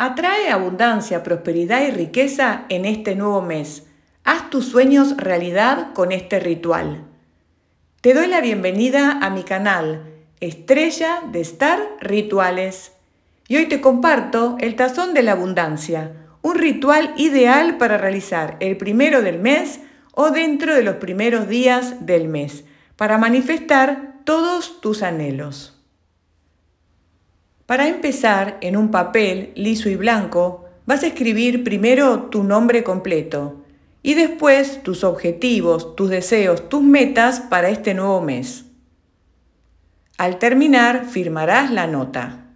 Atrae abundancia, prosperidad y riqueza en este nuevo mes. Haz tus sueños realidad con este ritual. Te doy la bienvenida a mi canal, Estrella de Star Rituales. Y hoy te comparto el tazón de la abundancia, un ritual ideal para realizar el primero del mes o dentro de los primeros días del mes, para manifestar todos tus anhelos. Para empezar, en un papel liso y blanco, vas a escribir primero tu nombre completo y después tus objetivos, tus deseos, tus metas para este nuevo mes. Al terminar, firmarás la nota.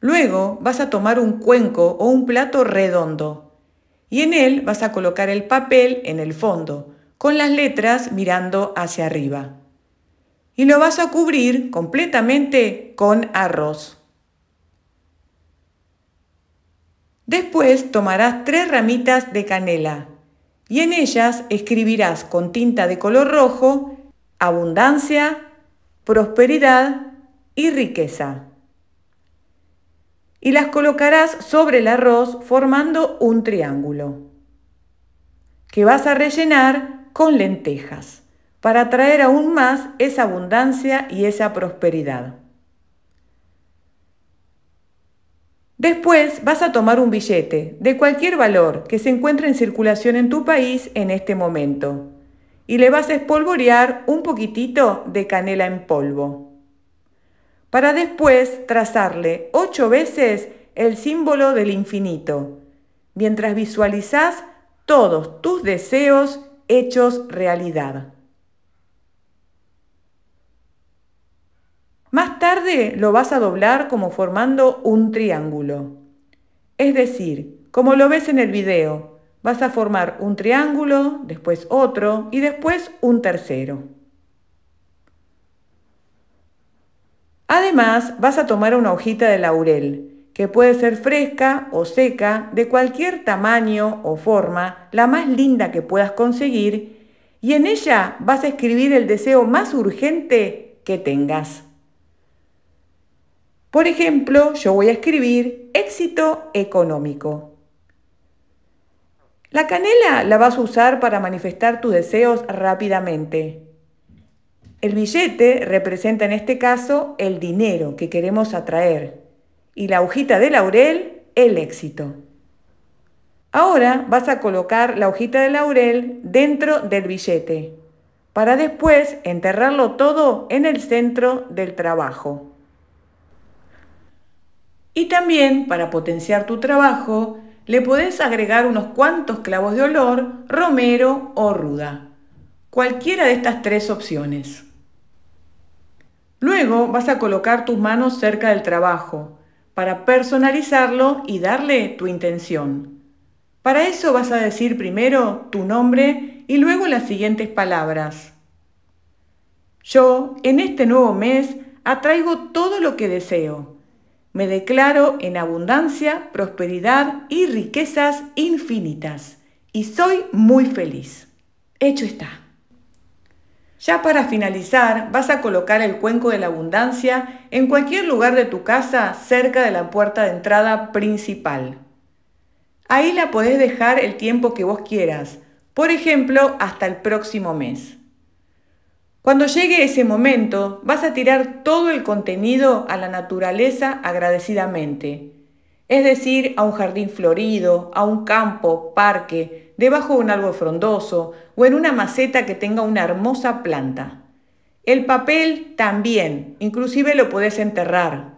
Luego vas a tomar un cuenco o un plato redondo y en él vas a colocar el papel en el fondo, con las letras mirando hacia arriba y lo vas a cubrir completamente con arroz. Después tomarás tres ramitas de canela y en ellas escribirás con tinta de color rojo abundancia, prosperidad y riqueza. Y las colocarás sobre el arroz formando un triángulo que vas a rellenar con lentejas para traer aún más esa abundancia y esa prosperidad. Después vas a tomar un billete de cualquier valor que se encuentre en circulación en tu país en este momento y le vas a espolvorear un poquitito de canela en polvo. Para después trazarle ocho veces el símbolo del infinito, mientras visualizas todos tus deseos hechos realidad. Más tarde lo vas a doblar como formando un triángulo. Es decir, como lo ves en el video, vas a formar un triángulo, después otro y después un tercero. Además, vas a tomar una hojita de laurel, que puede ser fresca o seca, de cualquier tamaño o forma, la más linda que puedas conseguir, y en ella vas a escribir el deseo más urgente que tengas. Por ejemplo, yo voy a escribir éxito económico. La canela la vas a usar para manifestar tus deseos rápidamente. El billete representa en este caso el dinero que queremos atraer y la hojita de laurel el éxito. Ahora vas a colocar la hojita de laurel dentro del billete para después enterrarlo todo en el centro del trabajo. Y también, para potenciar tu trabajo, le podés agregar unos cuantos clavos de olor, romero o ruda. Cualquiera de estas tres opciones. Luego vas a colocar tus manos cerca del trabajo para personalizarlo y darle tu intención. Para eso vas a decir primero tu nombre y luego las siguientes palabras. Yo, en este nuevo mes, atraigo todo lo que deseo me declaro en abundancia, prosperidad y riquezas infinitas. Y soy muy feliz. Hecho está. Ya para finalizar, vas a colocar el cuenco de la abundancia en cualquier lugar de tu casa cerca de la puerta de entrada principal. Ahí la podés dejar el tiempo que vos quieras, por ejemplo, hasta el próximo mes. Cuando llegue ese momento, vas a tirar todo el contenido a la naturaleza agradecidamente, es decir, a un jardín florido, a un campo, parque, debajo de un árbol frondoso o en una maceta que tenga una hermosa planta. El papel también, inclusive lo puedes enterrar.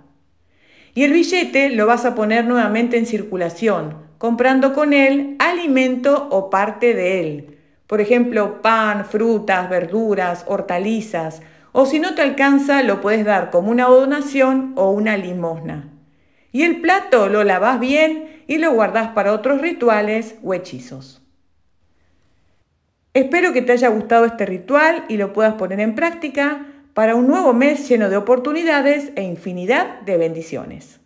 Y el billete lo vas a poner nuevamente en circulación, comprando con él alimento o parte de él, por ejemplo, pan, frutas, verduras, hortalizas. O si no te alcanza, lo puedes dar como una donación o una limosna. Y el plato lo lavas bien y lo guardas para otros rituales o hechizos. Espero que te haya gustado este ritual y lo puedas poner en práctica para un nuevo mes lleno de oportunidades e infinidad de bendiciones.